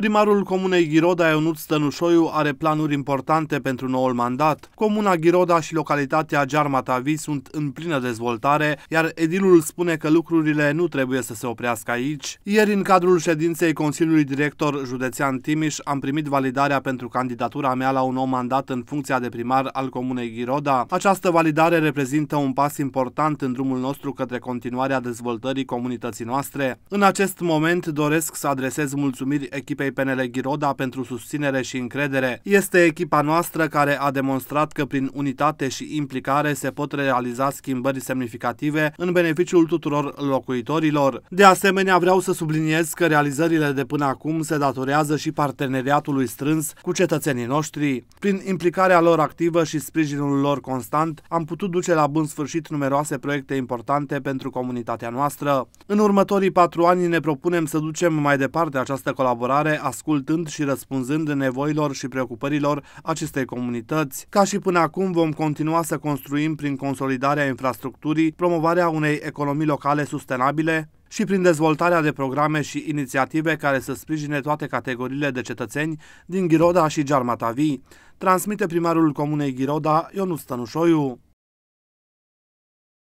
Primarul comunei Ghiroda, Ionut Stănușoiu, are planuri importante pentru noul mandat. Comuna Ghiroda și localitatea Giarmatavi sunt în plină dezvoltare, iar edilul spune că lucrurile nu trebuie să se oprească aici. Ieri, în cadrul ședinței Consiliului Director Județean Timiș, am primit validarea pentru candidatura mea la un nou mandat în funcția de primar al comunei Ghiroda. Această validare reprezintă un pas important în drumul nostru către continuarea dezvoltării comunității noastre. În acest moment doresc să adresez mulțumiri echipei echipei PNL Ghiroda pentru susținere și încredere. Este echipa noastră care a demonstrat că prin unitate și implicare se pot realiza schimbări semnificative în beneficiul tuturor locuitorilor. De asemenea, vreau să subliniez că realizările de până acum se datorează și parteneriatului strâns cu cetățenii noștri. Prin implicarea lor activă și sprijinul lor constant, am putut duce la bun sfârșit numeroase proiecte importante pentru comunitatea noastră. În următorii patru ani ne propunem să ducem mai departe această colaborare continuare ascultând și răspunzând nevoilor și preocupărilor acestei comunități. Ca și până acum vom continua să construim prin consolidarea infrastructurii, promovarea unei economii locale sustenabile, și prin dezvoltarea de programe și inițiative care să sprijine toate categoriile de cetățeni din Ghiroda și Gearmatavii, transmite primarul comunei Ghiroda Ionut Stănușoiu.